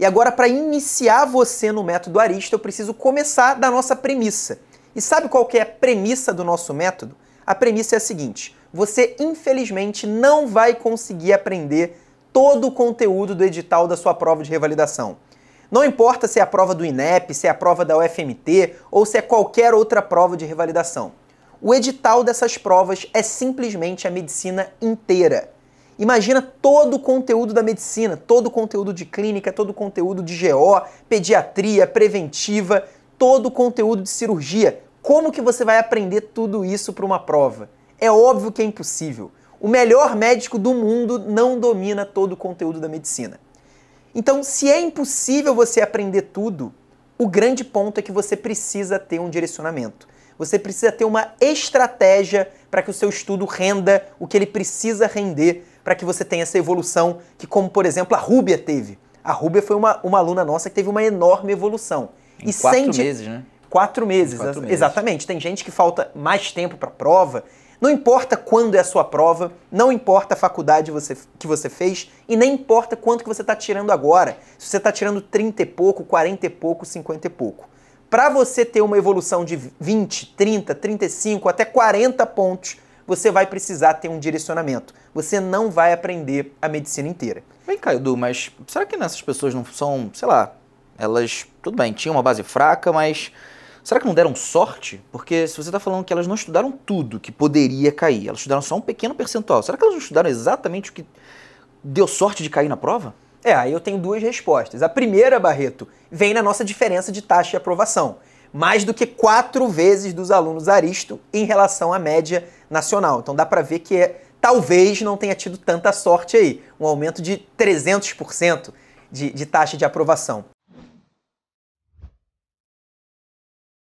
E agora, para iniciar você no método Arista, eu preciso começar da nossa premissa. E sabe qual que é a premissa do nosso método? A premissa é a seguinte: você infelizmente não vai conseguir aprender todo o conteúdo do edital da sua prova de revalidação. Não importa se é a prova do INEP, se é a prova da UFMT ou se é qualquer outra prova de revalidação. O edital dessas provas é simplesmente a medicina inteira. Imagina todo o conteúdo da medicina, todo o conteúdo de clínica, todo o conteúdo de GO, pediatria, preventiva, todo o conteúdo de cirurgia. Como que você vai aprender tudo isso para uma prova? É óbvio que é impossível. O melhor médico do mundo não domina todo o conteúdo da medicina. Então, se é impossível você aprender tudo, o grande ponto é que você precisa ter um direcionamento. Você precisa ter uma estratégia para que o seu estudo renda o que ele precisa render para que você tenha essa evolução que, como por exemplo, a Rúbia teve. A Rúbia foi uma, uma aluna nossa que teve uma enorme evolução. Em e quatro meses, né? Quatro meses, quatro meses, exatamente. Tem gente que falta mais tempo para a prova. Não importa quando é a sua prova, não importa a faculdade você, que você fez e nem importa quanto que você está tirando agora. Se você está tirando 30 e pouco, 40 e pouco, 50 e pouco. Para você ter uma evolução de 20, 30, 35, até 40 pontos você vai precisar ter um direcionamento. Você não vai aprender a medicina inteira. Vem cá, Edu, mas será que nessas pessoas não são, sei lá, elas, tudo bem, tinham uma base fraca, mas será que não deram sorte? Porque se você está falando que elas não estudaram tudo que poderia cair, elas estudaram só um pequeno percentual, será que elas não estudaram exatamente o que deu sorte de cair na prova? É, aí eu tenho duas respostas. A primeira, Barreto, vem na nossa diferença de taxa de aprovação. Mais do que quatro vezes dos alunos Aristo em relação à média nacional. Então dá para ver que é, talvez não tenha tido tanta sorte aí, um aumento de 300% de, de taxa de aprovação.